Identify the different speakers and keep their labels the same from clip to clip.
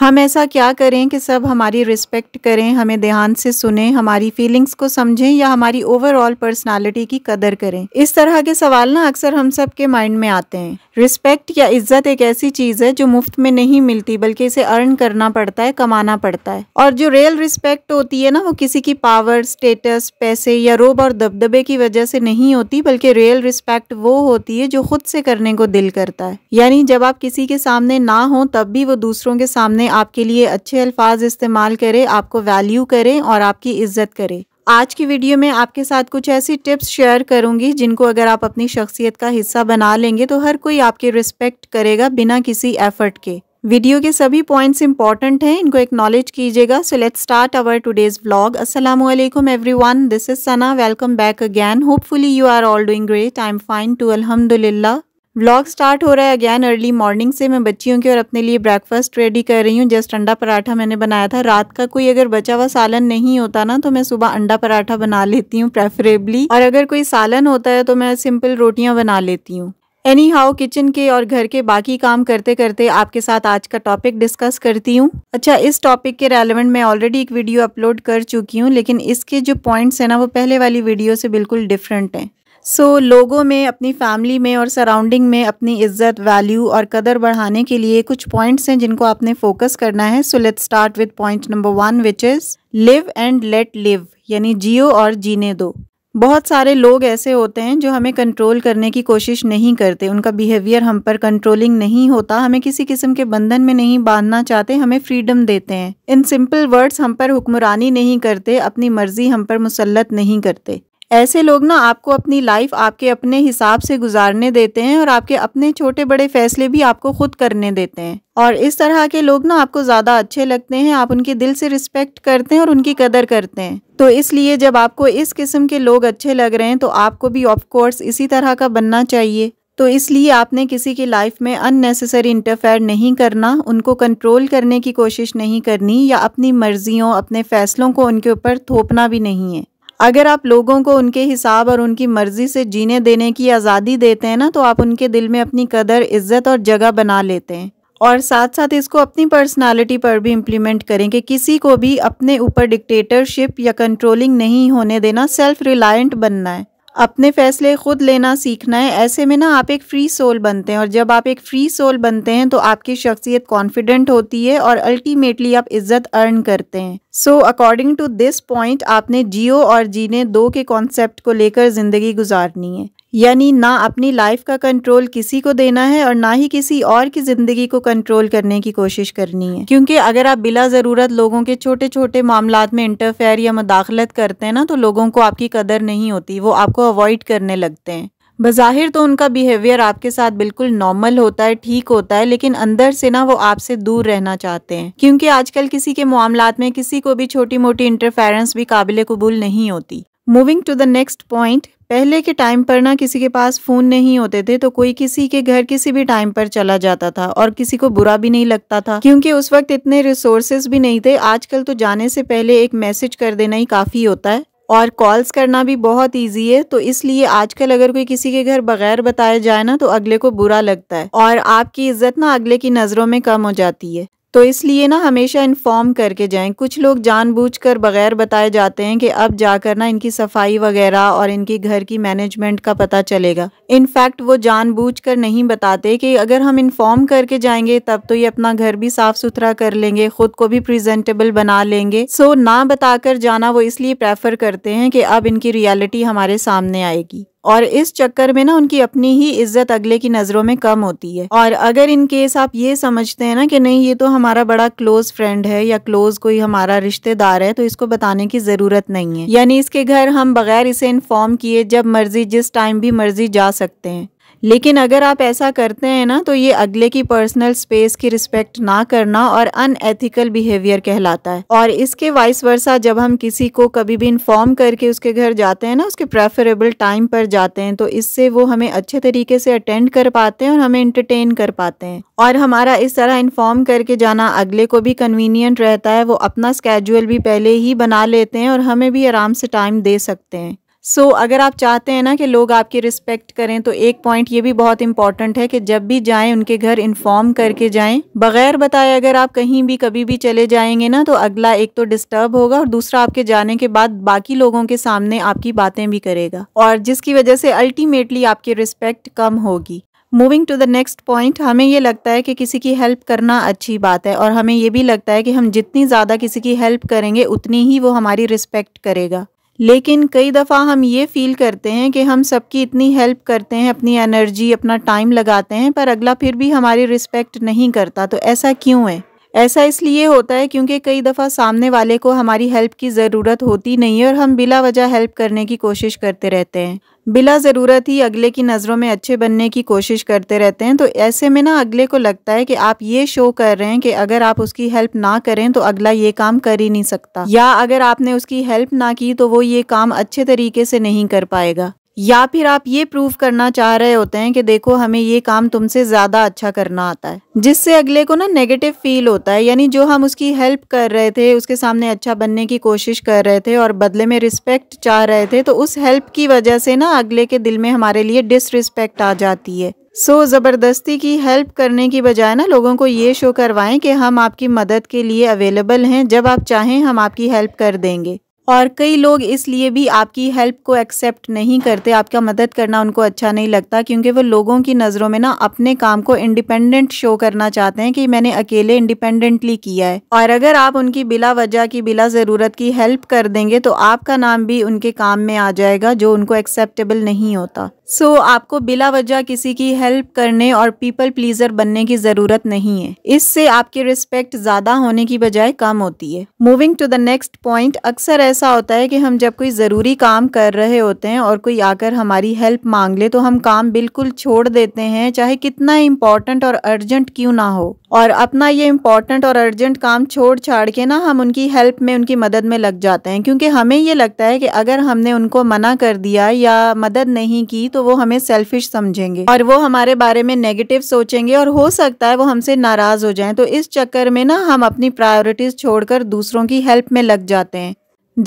Speaker 1: हम ऐसा क्या करें कि सब हमारी रिस्पेक्ट करें हमें ध्यान से सुने हमारी फीलिंग्स को समझें या हमारी ओवरऑल पर्सनालिटी की कदर करें इस तरह के सवाल ना अक्सर हम सब के माइंड में आते हैं रिस्पेक्ट या इज्जत एक ऐसी चीज़ है जो मुफ्त में नहीं मिलती बल्कि इसे अर्न करना पड़ता है कमाना पड़ता है और जो रियल रिस्पेक्ट होती है ना वो किसी की पावर स्टेटस पैसे या रोब और दबदबे की वजह से नहीं होती बल्कि रियल रिस्पेक्ट वो होती है जो खुद से करने को दिल करता है यानी जब आप किसी के सामने ना हो तब भी वो दूसरों के सामने आपके लिए अच्छे अल्फाज इस्तेमाल करे आपको वैल्यू करे और आपकी इज्जत करे आज की वीडियो में आपके साथ कुछ ऐसी टिप्स शेयर करूंगी जिनको अगर आप अपनी शख्सियत का हिस्सा बना लेंगे तो हर कोई आपके रिस्पेक्ट करेगा बिना किसी एफर्ट के वीडियो के सभी पॉइंट्स इंपॉर्टेंट हैं इनको एक्नॉलेज कीजिएगा so let's start our today's blog अस्सलाम वालेकुम everyone this is Sana welcome back again hopefully you are all doing great I am fine too अलहमदुल्ला व्लॉग स्टार्ट हो रहा है अगैन अर्ली मॉर्निंग से मैं बच्चियों के और अपने लिए ब्रेकफास्ट रेडी कर रही हूँ जस्ट अंडा पराठा मैंने बनाया था रात का कोई अगर बचा हुआ सालन नहीं होता ना तो मैं सुबह अंडा पराठा बना लेती हूँ प्रेफरेबली और अगर कोई सालन होता है तो मैं सिंपल रोटियाँ बना लेती हूँ एनी हाउ किचन के और घर के बाकी काम करते करते आपके साथ आज का टॉपिक डिस्कस करती हूँ अच्छा इस टॉपिक के रेलिवेंट मैं ऑलरेडी एक वीडियो अपलोड कर चुकी हूँ लेकिन इसके जो पॉइंट्स हैं ना वो पहले वाली वीडियो से बिल्कुल डिफरेंट हैं सो so, लोगों में अपनी फैमिली में और सराउंडिंग में अपनी इज्जत वैल्यू और कदर बढ़ाने के लिए कुछ पॉइंट्स हैं जिनको आपने फोकस करना है so let start with point number one which is live and let live यानी जियो और जीने दो बहुत सारे लोग ऐसे होते हैं जो हमें कंट्रोल करने की कोशिश नहीं करते उनका बिहेवियर हम पर कंट्रोलिंग नहीं होता हमें किसी किस्म के बंधन में नहीं बांधना चाहते हमें फ्रीडम देते हैं इन सिंपल वर्ड्स हम पर हुक्मरानी नहीं करते अपनी मर्जी हम पर मुसलत नहीं करते ऐसे लोग ना आपको अपनी लाइफ आपके अपने हिसाब से गुजारने देते हैं और आपके अपने छोटे बड़े फैसले भी आपको खुद करने देते हैं और इस तरह के लोग ना आपको ज़्यादा अच्छे लगते हैं आप उनके दिल से रिस्पेक्ट करते हैं और उनकी कदर करते हैं तो इसलिए जब आपको इस किस्म के लोग अच्छे लग रहे हैं तो आपको भी ऑफकोर्स इसी तरह का बनना चाहिए तो इसलिए आपने किसी की लाइफ में अननेसेसरी इंटरफेयर नहीं करना उनको कंट्रोल करने की कोशिश नहीं करनी या अपनी मर्जियों अपने फैसलों को उनके ऊपर थोपना भी नहीं है अगर आप लोगों को उनके हिसाब और उनकी मर्ज़ी से जीने देने की आज़ादी देते हैं ना तो आप उनके दिल में अपनी कदर इज्जत और जगह बना लेते हैं और साथ साथ इसको अपनी पर्सनालिटी पर भी इम्प्लीमेंट करें कि किसी को भी अपने ऊपर डिक्टेटरशिप या कंट्रोलिंग नहीं होने देना सेल्फ रिलायंट बनना है अपने फैसले ख़ुद लेना सीखना है ऐसे में ना आप एक फ्री सोल बनते हैं और जब आप एक फ्री सोल बनते हैं तो आपकी शख्सियत कॉन्फिडेंट होती है और अल्टीमेटली आप इज्जत अर्न करते हैं so according to this point आपने जियो और जीने दो के कॉन्सेप्ट को लेकर ज़िंदगी गुजारनी है यानी ना अपनी लाइफ का कंट्रोल किसी को देना है और ना ही किसी और की ज़िंदगी को कंट्रोल करने की कोशिश करनी है क्योंकि अगर आप बिला ज़रूरत लोगों के छोटे छोटे मामला में इंटरफेयर या मुदाखलत करते हैं ना तो लोगों को आपकी कदर नहीं होती वो आपको अवॉइड करने लगते हैं बज़ाहिर तो उनका बिहेवियर आपके साथ बिल्कुल नॉर्मल होता है ठीक होता है लेकिन अंदर से ना वो आपसे दूर रहना चाहते हैं क्योंकि आजकल किसी के मामला में किसी को भी छोटी मोटी इंटरफेरेंस भी काबिल कबूल नहीं होती moving to the next point पहले के टाइम पर ना किसी के पास फ़ोन नहीं होते थे तो कोई किसी के घर किसी भी टाइम पर चला जाता था और किसी को बुरा भी नहीं लगता था क्योंकि उस वक्त इतने रिसोर्सेज भी नहीं थे आजकल तो जाने से पहले एक मैसेज कर देना ही काफ़ी होता है और कॉल्स करना भी बहुत इजी है तो इसलिए आजकल अगर कोई किसी के घर बगैर बताया जाए ना तो अगले को बुरा लगता है और आपकी इज्जत ना अगले की नज़रों में कम हो जाती है तो इसलिए ना हमेशा इन्फॉर्म करके जाएं कुछ लोग जानबूझकर बगैर बताए जाते हैं कि अब जाकर ना इनकी सफाई वगैरह और इनकी घर की मैनेजमेंट का पता चलेगा इनफैक्ट वो जानबूझकर नहीं बताते कि अगर हम इन्फॉर्म करके जाएंगे तब तो ये अपना घर भी साफ सुथरा कर लेंगे खुद को भी प्रेजेंटेबल बना लेंगे सो ना बताकर जाना वो इसलिए प्रेफर करते हैं कि अब इनकी रियलिटी हमारे सामने आएगी और इस चक्कर में ना उनकी अपनी ही इज्जत अगले की नज़रों में कम होती है और अगर इन केस आप ये समझते हैं ना कि नहीं ये तो हमारा बड़ा क्लोज फ्रेंड है या क्लोज कोई हमारा रिश्तेदार है तो इसको बताने की ज़रूरत नहीं है यानी इसके घर हम बगैर इसे इन्फॉर्म किए जब मर्जी जिस टाइम भी मर्जी जा सकते हैं लेकिन अगर आप ऐसा करते हैं ना तो ये अगले की पर्सनल स्पेस की रिस्पेक्ट ना करना और अनएथिकल बिहेवियर कहलाता है और इसके वाइस वर्षा जब हम किसी को कभी भी इन्फॉर्म करके उसके घर जाते हैं ना उसके प्रेफरेबल टाइम पर जाते हैं तो इससे वो हमें अच्छे तरीके से अटेंड कर पाते हैं और हमें इंटरटेन कर पाते हैं और हमारा इस तरह इन्फॉर्म करके जाना अगले को भी कन्वीनियंट रहता है वो अपना स्केजुअल भी पहले ही बना लेते हैं और हमें भी आराम से टाइम दे सकते हैं सो so, अगर आप चाहते हैं ना कि लोग आपकी रिस्पेक्ट करें तो एक पॉइंट ये भी बहुत इंपॉर्टेंट है कि जब भी जाएं उनके घर इन्फॉर्म करके जाएं बगैर बताए अगर आप कहीं भी कभी भी चले जाएंगे ना तो अगला एक तो डिस्टर्ब होगा और दूसरा आपके जाने के बाद बाकी लोगों के सामने आपकी बातें भी करेगा और जिसकी वजह से अल्टीमेटली आपकी रिस्पेक्ट कम होगी moving to the next point हमें ये लगता है कि किसी की हेल्प करना अच्छी बात है और हमें ये भी लगता है कि हम जितनी ज़्यादा किसी की हेल्प करेंगे उतनी ही वो हमारी रिस्पेक्ट करेगा लेकिन कई दफ़ा हम ये फील करते हैं कि हम सबकी इतनी हेल्प करते हैं अपनी एनर्जी अपना टाइम लगाते हैं पर अगला फिर भी हमारी रिस्पेक्ट नहीं करता तो ऐसा क्यों है ऐसा इसलिए होता है क्योंकि कई दफ़ा सामने वाले को हमारी हेल्प की ज़रूरत होती नहीं है और हम बिला वजह हेल्प करने की कोशिश करते रहते हैं बिला ज़रूरत ही अगले की नज़रों में अच्छे बनने की कोशिश करते रहते हैं तो ऐसे में ना अगले को लगता है कि आप ये शो कर रहे हैं कि अगर आप उसकी हेल्प ना करें तो अगला ये काम कर ही नहीं सकता या अगर आपने उसकी हेल्प ना की तो वो ये काम अच्छे तरीके से नहीं कर पाएगा या फिर आप ये प्रूव करना चाह रहे होते हैं कि देखो हमें ये काम तुमसे ज़्यादा अच्छा करना आता है जिससे अगले को ना नेगेटिव फील होता है यानी जो हम उसकी हेल्प कर रहे थे उसके सामने अच्छा बनने की कोशिश कर रहे थे और बदले में रिस्पेक्ट चाह रहे थे तो उस हेल्प की वजह से ना अगले के दिल में हमारे लिए डिसरिस्पेक्ट आ जाती है सो so, ज़बरदस्ती की हेल्प करने की बजाय ना लोगों को ये शो करवाएं कि हम आपकी मदद के लिए अवेलेबल हैं जब आप चाहें हम आपकी हेल्प कर देंगे और कई लोग इसलिए भी आपकी हेल्प को एक्सेप्ट नहीं करते आपका मदद करना उनको अच्छा नहीं लगता क्योंकि वो लोगों की नज़रों में ना अपने काम को इंडिपेंडेंट शो करना चाहते हैं कि मैंने अकेले इंडिपेंडेंटली किया है और अगर आप उनकी बिला वजह की बिला ज़रूरत की हेल्प कर देंगे तो आपका नाम भी उनके काम में आ जाएगा जो उनको एक्सेप्टेबल नहीं होता सो so, आपको बिला वजह किसी की हेल्प करने और पीपल प्लीजर बनने की ज़रूरत नहीं है इससे आपकी रिस्पेक्ट ज़्यादा होने की बजाय कम होती है moving to the next point अक्सर ऐसा होता है कि हम जब कोई ज़रूरी काम कर रहे होते हैं और कोई आकर हमारी हेल्प मांग ले तो हम काम बिल्कुल छोड़ देते हैं चाहे कितना इम्पॉर्टेंट और अर्जेंट क्यों ना हो और अपना ये इम्पॉर्टेंट और अर्जेंट काम छोड़ छाड़ के ना हम उनकी हेल्प में उनकी मदद में लग जाते हैं क्योंकि हमें ये लगता है कि अगर हमने उनको मना कर दिया या मदद नहीं की तो वो हमें सेल्फिश समझेंगे और वो हमारे बारे में नेगेटिव सोचेंगे और हो सकता है वो हमसे नाराज़ हो जाएं तो इस चक्कर में ना हम अपनी प्रायोरिटीज़ छोड़कर दूसरों की हेल्प में लग जाते हैं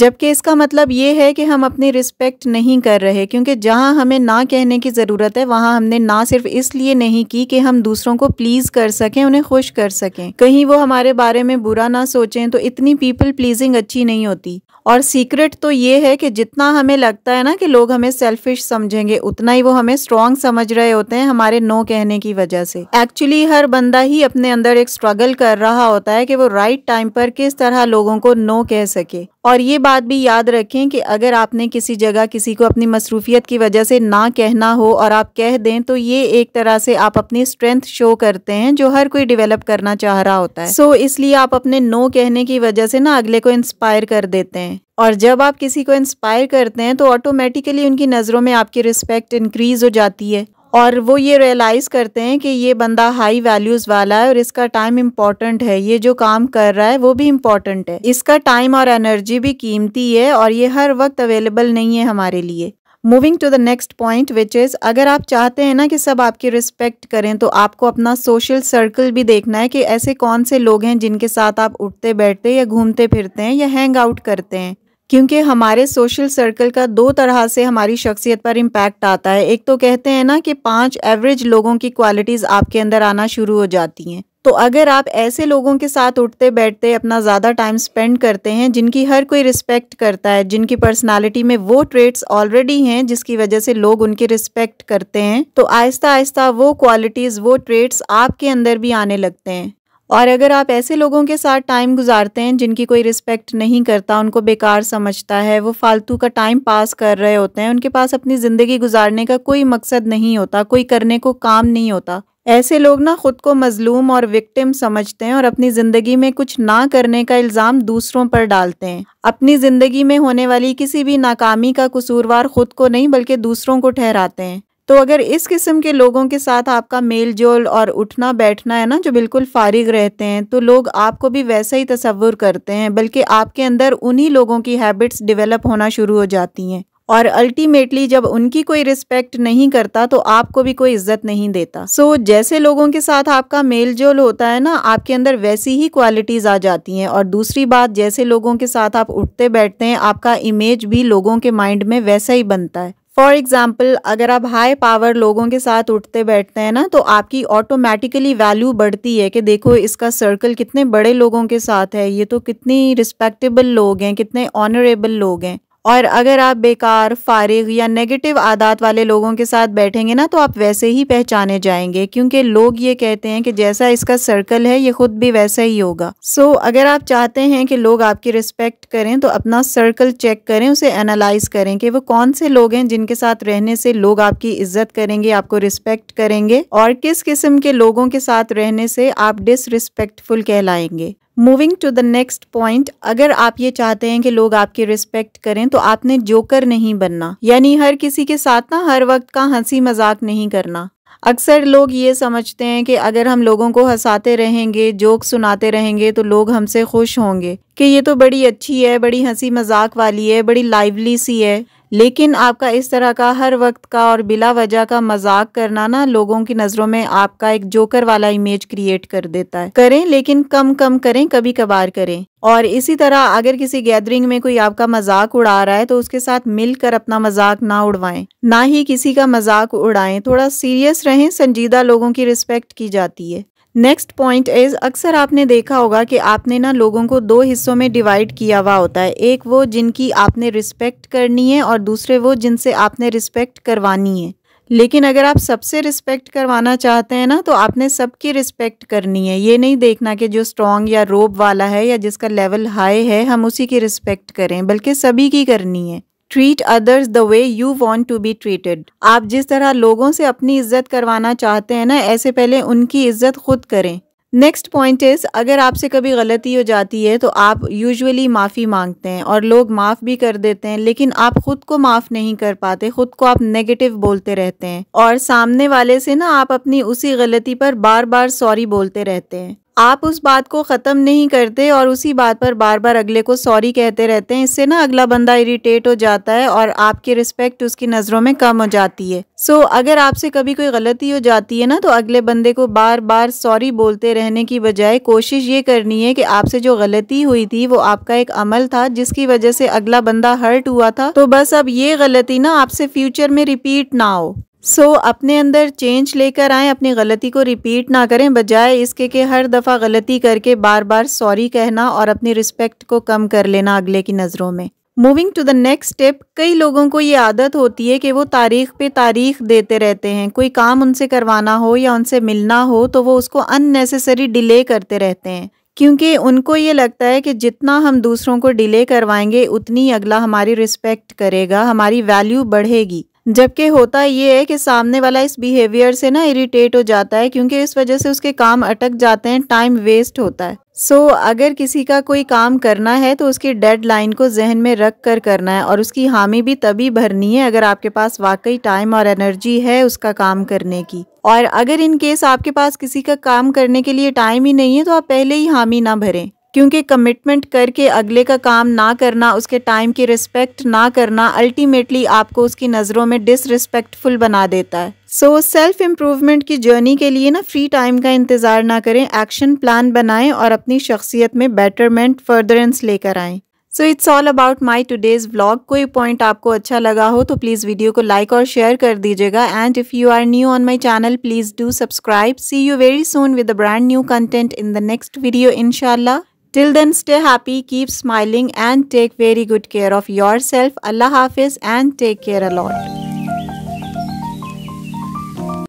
Speaker 1: जबकि इसका मतलब ये है कि हम अपनी रिस्पेक्ट नहीं कर रहे क्योंकि जहाँ हमें ना कहने की ज़रूरत है वहाँ हमने ना सिर्फ इसलिए नहीं की कि हम दूसरों को प्लीज़ कर सकें उन्हें खुश कर सकें कहीं वो हमारे बारे में बुरा ना सोचें तो इतनी पीपल प्लीजिंग अच्छी नहीं होती और सीक्रेट तो ये है कि जितना हमें लगता है ना कि लोग हमें सेल्फिश समझेंगे उतना ही वो हमें स्ट्रांग समझ रहे होते हैं हमारे नो कहने की वजह से एक्चुअली हर बंदा ही अपने अंदर एक स्ट्रगल कर रहा होता है कि वो राइट टाइम पर किस तरह लोगों को नो कह सके और ये बात भी याद रखें कि अगर आपने किसी जगह किसी को अपनी मसरूफियत की वजह से ना कहना हो और आप कह दें तो ये एक तरह से आप अपनी स्ट्रेंथ शो करते हैं जो हर कोई डेवलप करना चाह रहा होता है सो so, इसलिए आप अपने नो कहने की वजह से ना अगले को इंस्पायर कर देते हैं हैं और जब आप किसी को इंस्पायर करते हैं तो ऑटोमेटिकली उनकी नज़रों में आपकी रिस्पेक्ट इंक्रीज हो जाती है और वो ये रियलाइज़ करते हैं कि ये बंदा हाई वैल्यूज़ वाला है और इसका टाइम इम्पॉर्टेंट है ये जो काम कर रहा है वो भी इम्पॉर्टेंट है इसका टाइम और एनर्जी भी कीमती है और ये हर वक्त अवेलेबल नहीं है हमारे लिए moving to the next point which is अगर आप चाहते हैं ना कि सब आपकी रिस्पेक्ट करें तो आपको अपना सोशल सर्कल भी देखना है कि ऐसे कौन से लोग हैं जिनके साथ आप उठते बैठते या घूमते फिरते हैं या हैंग आउट करते हैं क्योंकि हमारे सोशल सर्कल का दो तरह से हमारी शख्सियत पर इम्पैक्ट आता है एक तो कहते हैं ना कि पांच एवरेज लोगों की क्वालिटीज़ आपके अंदर आना शुरू हो जाती हैं तो अगर आप ऐसे लोगों के साथ उठते बैठते अपना ज़्यादा टाइम स्पेंड करते हैं जिनकी हर कोई रिस्पेक्ट करता है जिनकी पर्सनालिटी में वो ट्रेट्स ऑलरेडी हैं जिसकी वजह से लोग उनकी रिस्पेक्ट करते हैं तो आहिस्ता आहिस्ता वो क्वालिटीज़ वो ट्रेट्स आपके अंदर भी आने लगते हैं और अगर आप ऐसे लोगों के साथ टाइम गुजारते हैं जिनकी कोई रिस्पेक्ट नहीं करता उनको बेकार समझता है वो फालतू का टाइम पास कर रहे होते हैं उनके पास अपनी ज़िंदगी गुजारने का कोई मकसद नहीं होता कोई करने को काम नहीं होता ऐसे लोग ना ख़ुद को मजलूम और विक्टिम समझते हैं और अपनी ज़िंदगी में कुछ ना करने का इल्ज़ाम दूसरों पर डालते हैं अपनी ज़िंदगी में होने वाली किसी भी नाकामी का कसूरवार ख़ुद को नहीं बल्कि दूसरों को ठहराते हैं तो अगर इस किस्म के लोगों के साथ आपका मेल जोल और उठना बैठना है ना जो बिल्कुल फारिग रहते हैं तो लोग आपको भी वैसा ही तस्वुर करते हैं बल्कि आपके अंदर उन्हीं लोगों की हैबिट्स डेवलप होना शुरू हो जाती हैं और अल्टीमेटली जब उनकी कोई रिस्पेक्ट नहीं करता तो आपको भी कोई इज्जत नहीं देता सो so, जैसे लोगों के साथ आपका मेल जोल होता है ना आपके अंदर वैसी ही क्वालिटीज़ आ जाती हैं और दूसरी बात जैसे लोगों के साथ आप उठते बैठते हैं आपका इमेज भी लोगों के माइंड में वैसा ही बनता है फॉर एग्ज़ाम्पल अगर आप हाई पावर लोगों के साथ उठते बैठते हैं ना तो आपकी ऑटोमेटिकली वैल्यू बढ़ती है कि देखो इसका सर्कल कितने बड़े लोगों के साथ है ये तो कितनी रिस्पेक्टेबल लोग हैं कितने ऑनरेबल लोग हैं और अगर आप बेकार फारिग या नेगेटिव आदत वाले लोगों के साथ बैठेंगे ना तो आप वैसे ही पहचाने जाएंगे क्योंकि लोग ये कहते हैं कि जैसा इसका सर्कल है ये खुद भी वैसा ही होगा सो so, अगर आप चाहते हैं कि लोग आपकी रिस्पेक्ट करें तो अपना सर्कल चेक करें उसे एनालाइज करें कि वो कौन से लोग हैं जिनके साथ रहने से लोग आपकी इज्जत करेंगे आपको रिस्पेक्ट करेंगे और किस किस्म के लोगों के साथ रहने से आप डिसरिस्पेक्टफुल कहलाएंगे moving to the next point अगर आप ये चाहते हैं कि लोग आपकी रिस्पेक्ट करें तो आपने जोकर नहीं बनना यानी हर किसी के साथ ना हर वक्त का हंसी मजाक नहीं करना अक्सर लोग ये समझते हैं कि अगर हम लोगों को हंसाते रहेंगे जोक सुनाते रहेंगे तो लोग हमसे खुश होंगे कि ये तो बड़ी अच्छी है बड़ी हंसी मजाक वाली है बड़ी लाइवली सी है लेकिन आपका इस तरह का हर वक्त का और बिला वजह का मजाक करना ना लोगों की नज़रों में आपका एक जोकर वाला इमेज क्रिएट कर देता है करें लेकिन कम कम करें कभी कभार करें और इसी तरह अगर किसी गैदरिंग में कोई आपका मजाक उड़ा रहा है तो उसके साथ मिलकर अपना मजाक ना उड़वाएं ना ही किसी का मजाक उड़ाएं थोड़ा सीरियस रहें संजीदा लोगों की रिस्पेक्ट की जाती है नेक्स्ट पॉइंट इज अक्सर आपने देखा होगा कि आपने ना लोगों को दो हिस्सों में डिवाइड किया हुआ होता है एक वो जिनकी आपने रिस्पेक्ट करनी है और दूसरे वो जिनसे आपने रिस्पेक्ट करवानी है लेकिन अगर आप सबसे रिस्पेक्ट करवाना चाहते हैं ना तो आपने सबकी रिस्पेक्ट करनी है ये नहीं देखना कि जो स्ट्रॉन्ग या रोब वाला है या जिसका लेवल हाई है हम उसी की रिस्पेक्ट करें बल्कि सभी की करनी है treat others the way you want to be treated आप जिस तरह लोगों से अपनी इज्जत करवाना चाहते हैं ना ऐसे पहले उनकी इज्जत खुद करें नेक्स्ट पॉइंट इज़ अगर आपसे कभी गलती हो जाती है तो आप यूजुअली माफ़ी मांगते हैं और लोग माफ़ भी कर देते हैं लेकिन आप खुद को माफ़ नहीं कर पाते खुद को आप नेगेटिव बोलते रहते हैं और सामने वाले से ना आप अपनी उसी गलती पर बार बार सॉरी बोलते रहते हैं आप उस बात को ख़त्म नहीं करते और उसी बात पर बार बार अगले को सॉरी कहते रहते हैं इससे ना अगला बंदा इरिटेट हो जाता है और आपकी रिस्पेक्ट उसकी नज़रों में कम हो जाती है सो so, अगर आपसे कभी कोई गलती हो जाती है ना तो अगले बंदे को बार बार सॉरी बोलते रहने की बजाय कोशिश ये करनी है कि आपसे जो गलती हुई थी वो आपका एक अमल था जिसकी वजह से अगला बंदा हर्ट हुआ था तो बस अब ये गलती ना आपसे फ्यूचर में रिपीट ना हो सो so, अपने अंदर चेंज लेकर आएँ अपनी गलती को रिपीट ना करें बजाय इसके कि हर दफ़ा गलती करके बार बार सॉरी कहना और अपनी रिस्पेक्ट को कम कर लेना अगले की नज़रों में moving to the next step कई लोगों को ये आदत होती है कि वो तारीख पे तारीख देते रहते हैं कोई काम उनसे करवाना हो या उनसे मिलना हो तो वो उसको अननेसेसरी डिले करते रहते हैं क्योंकि उनको ये लगता है कि जितना हम दूसरों को डिले करवाएंगे उतनी अगला हमारी रिस्पेक्ट करेगा हमारी वैल्यू बढ़ेगी जबकि होता ये है कि सामने वाला इस बिहेवियर से ना इरिटेट हो जाता है क्योंकि इस वजह से उसके काम अटक जाते हैं टाइम वेस्ट होता है सो so, अगर किसी का कोई काम करना है तो उसकी डेडलाइन को जहन में रख कर करना है और उसकी हामी भी तभी भरनी है अगर आपके पास वाकई टाइम और एनर्जी है उसका काम करने की और अगर इन केस आपके पास किसी का काम करने के लिए टाइम ही नहीं है तो आप पहले ही हामी ना भरें क्योंकि कमिटमेंट करके अगले का काम ना करना उसके टाइम की रिस्पेक्ट ना करना अल्टीमेटली आपको उसकी नज़रों में डिसरिस्पेक्टफुल बना देता है सो सेल्फ इम्प्रूवमेंट की जर्नी के लिए ना फ्री टाइम का इंतज़ार ना करें एक्शन प्लान बनाएं और अपनी शख्सियत में बेटरमेंट फर्दरेंस लेकर आएँ so it's all about my today's vlog कोई पॉइंट आपको अच्छा लगा हो तो प्लीज़ वीडियो को लाइक और शेयर कर दीजिएगा and if you are new on my channel please do subscribe see you very soon with brand new content in the next video इनशाला Till then, stay happy, keep smiling, and take very good care of yourself. Allah Hafiz, and take care a lot.